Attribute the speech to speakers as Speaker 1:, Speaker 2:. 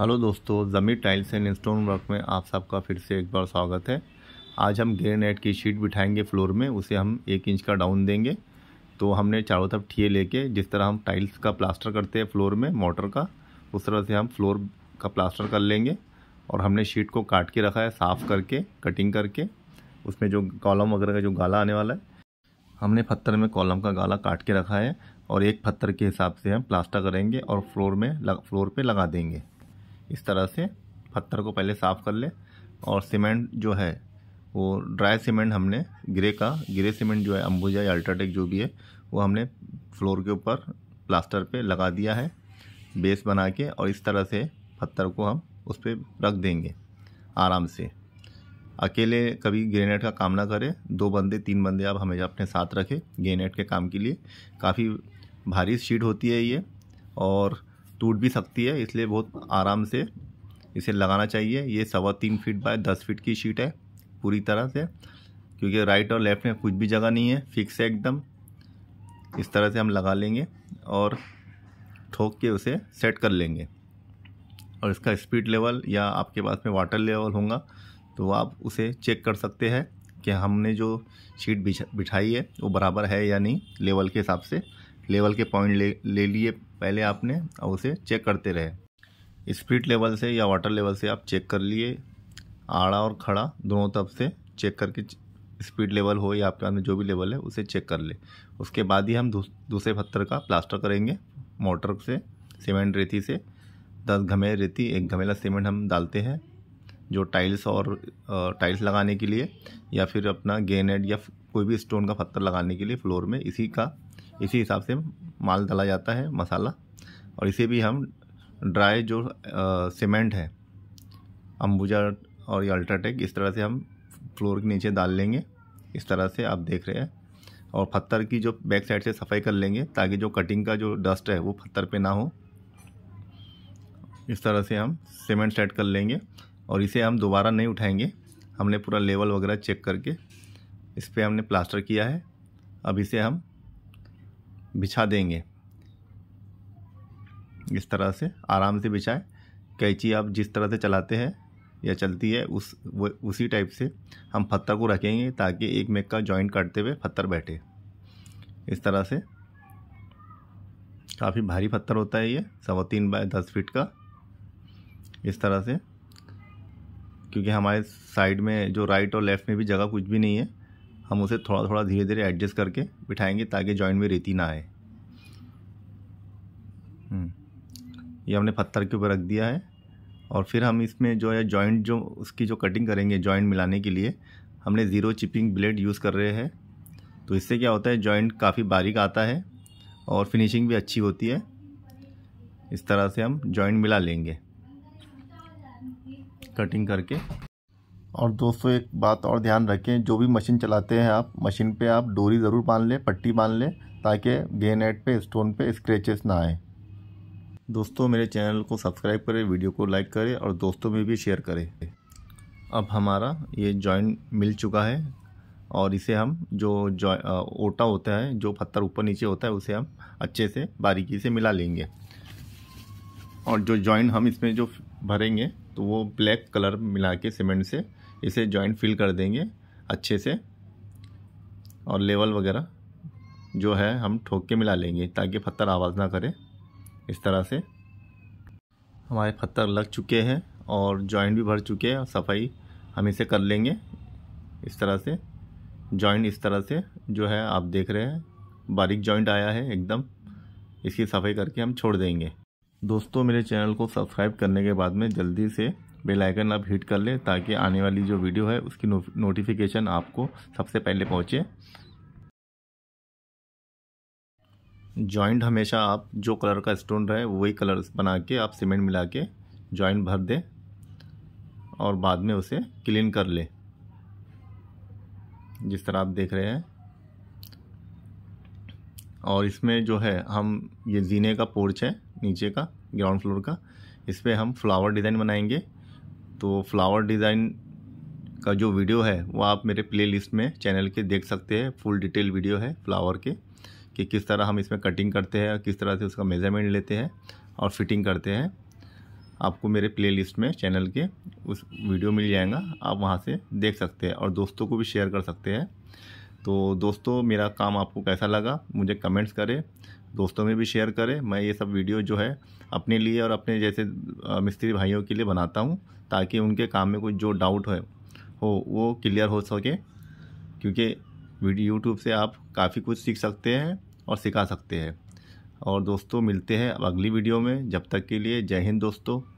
Speaker 1: Hello दोस्तों Zameer tiles and stone work में आप सबका फिर से एक बार स्वागत है आज हम ग्रेनाइट की शीट बिठाएंगे फ्लोर में उसे हम एक इंच का डाउन देंगे तो हमने चारों तरफ ठिए लेके जिस तरह हम टाइल्स का प्लास्टर करते हैं फ्लोर में मोटर का उस तरह से हम फ्लोर का प्लास्टर कर लेंगे और हमने शीट को काट के रखा है साफ़ करके कटिंग करके उसमें जो कॉलम वगैरह का जो गाला आने वाला है हमने पत्थर में कॉलम का गाला काट के रखा है और एक पत्थर के हिसाब से हम प्लास्टर करेंगे और फ्लोर में लग, फ्लोर पे लगा देंगे इस तरह से पत्थर को पहले साफ़ कर ले और सीमेंट जो है वो ड्राई सीमेंट हमने ग्रे का ग्रे सीमेंट जो है अंबुजा या अल्ट्राटेक जो भी है वो हमने फ्लोर के ऊपर प्लास्टर पे लगा दिया है बेस बना के और इस तरह से पत्थर को हम उस पर रख देंगे आराम से अकेले कभी ग्रेनेड का काम ना करें दो बंदे तीन बंदे आप हमेशा अपने साथ रखें ग्रेनेड के काम के लिए काफ़ी भारी शीट होती है ये और टूट भी सकती है इसलिए बहुत आराम से इसे लगाना चाहिए ये सवा तीन फीट बाय दस फीट की शीट है पूरी तरह से क्योंकि राइट और लेफ्ट में कुछ भी जगह नहीं है फिक्स है एकदम इस तरह से हम लगा लेंगे और ठोक के उसे सेट कर लेंगे और इसका स्पीड लेवल या आपके पास में वाटर लेवल होगा तो आप उसे चेक कर सकते हैं कि हमने जो शीट बिछाई है वो बराबर है या नहीं लेवल के हिसाब से लेवल के पॉइंट ले ले लिए पहले आपने और उसे चेक करते रहे स्पीड लेवल से या वाटर लेवल से आप चेक कर लिए आड़ा और खड़ा दोनों तरफ से चेक करके स्पीड लेवल हो या आपके पास में जो भी लेवल है उसे चेक कर ले उसके बाद ही हम दूसरे पत्थर का प्लास्टर करेंगे मोटर से सीमेंट रेती से दस घमे रेती एक घमेला सीमेंट हम डालते हैं जो टाइल्स और टाइल्स लगाने के लिए या फिर अपना गेनेड या कोई भी स्टोन का पत्थर लगाने के लिए फ्लोर में इसी का इसी हिसाब से माल डाला जाता है मसाला और इसे भी हम ड्राई जो सीमेंट है अंबुजा और ये अल्ट्राटेक इस तरह से हम फ्लोर के नीचे डाल लेंगे इस तरह से आप देख रहे हैं और पत्थर की जो बैक साइड से सफाई कर लेंगे ताकि जो कटिंग का जो डस्ट है वो पत्थर पे ना हो इस तरह से हम सीमेंट सेट कर लेंगे और इसे हम दोबारा नहीं उठाएंगे हमने पूरा लेवल वगैरह चेक करके इस पर हमने प्लास्टर किया है अब इसे हम बिछा देंगे इस तरह से आराम से बिछाएं कैंची आप जिस तरह से चलाते हैं या चलती है उस वो उसी टाइप से हम पत्थर को रखेंगे ताकि एक मेक का जॉइंट काटते हुए पत्थर बैठे इस तरह से काफ़ी भारी पत्थर होता है ये सवा तीन बाय दस फीट का इस तरह से क्योंकि हमारे साइड में जो राइट और लेफ़्ट में भी जगह कुछ भी नहीं है हम उसे थोड़ा थोड़ा धीरे धीरे एडजस्ट करके बिठाएंगे ताकि जॉइंट में रेती ना आए हम्म। ये हमने पत्थर के ऊपर रख दिया है और फिर हम इसमें जो है जॉइंट जो उसकी जो कटिंग करेंगे जॉइंट मिलाने के लिए हमने ज़ीरो चिपिंग ब्लेड यूज़ कर रहे हैं तो इससे क्या होता है जॉइंट काफ़ी बारीक आता है और फिनिशिंग भी अच्छी होती है इस तरह से हम जॉइंट मिला लेंगे कटिंग करके और दोस्तों एक बात और ध्यान रखें जो भी मशीन चलाते हैं आप मशीन पे आप डोरी ज़रूर बांध लें पट्टी बांध लें ताकि गेन पे स्टोन पे स्क्रैचेस ना आए दोस्तों मेरे चैनल को सब्सक्राइब करें वीडियो को लाइक करें और दोस्तों में भी शेयर करें अब हमारा ये जॉइंट मिल चुका है और इसे हम जो ओटा होता है जो पत्थर ऊपर नीचे होता है उसे हम अच्छे से बारीकी से मिला लेंगे और जो जॉइंट हम इसमें जो भरेंगे तो वो ब्लैक कलर मिला के सीमेंट से इसे जॉइंट फिल कर देंगे अच्छे से और लेवल वगैरह जो है हम ठोक के मिला लेंगे ताकि पत्थर आवाज़ ना करे इस तरह से हमारे पत्थर लग चुके हैं और जॉइंट भी भर चुके हैं सफाई हम इसे कर लेंगे इस तरह से जॉइंट इस तरह से जो है आप देख रहे हैं बारीक जॉइंट आया है एकदम इसकी सफाई करके हम छोड़ देंगे दोस्तों मेरे चैनल को सब्सक्राइब करने के बाद में जल्दी से बेल आइकन आप हिट कर लें ताकि आने वाली जो वीडियो है उसकी नो, नोटिफिकेशन आपको सबसे पहले पहुंचे जॉइंट हमेशा आप जो कलर का स्टोन रहे वही कलर बना के आप सीमेंट मिला के जॉइंट भर दें और बाद में उसे क्लीन कर लें जिस तरह आप देख रहे हैं और इसमें जो है हम ये जीने का पोर्च है नीचे का ग्राउंड फ्लोर का इस पर हम फ्लावर डिज़ाइन बनाएंगे तो फ्लावर डिज़ाइन का जो वीडियो है वो आप मेरे प्लेलिस्ट में चैनल के देख सकते हैं फुल डिटेल वीडियो है फ्लावर के कि किस तरह हम इसमें कटिंग करते हैं किस तरह से उसका मेज़रमेंट लेते हैं और फिटिंग करते हैं आपको मेरे प्लेलिस्ट में चैनल के उस वीडियो मिल जाएगा आप वहाँ से देख सकते हैं और दोस्तों को भी शेयर कर सकते हैं तो दोस्तों मेरा काम आपको कैसा लगा मुझे कमेंट्स करें दोस्तों में भी शेयर करें मैं ये सब वीडियो जो है अपने लिए और अपने जैसे मिस्त्री भाइयों के लिए बनाता हूँ ताकि उनके काम में कुछ जो डाउट है हो वो क्लियर हो सके क्योंकि वीडियो यूट्यूब से आप काफ़ी कुछ सीख सकते हैं और सिखा सकते हैं और दोस्तों मिलते हैं अब अगली वीडियो में जब तक के लिए जय हिंद दोस्तों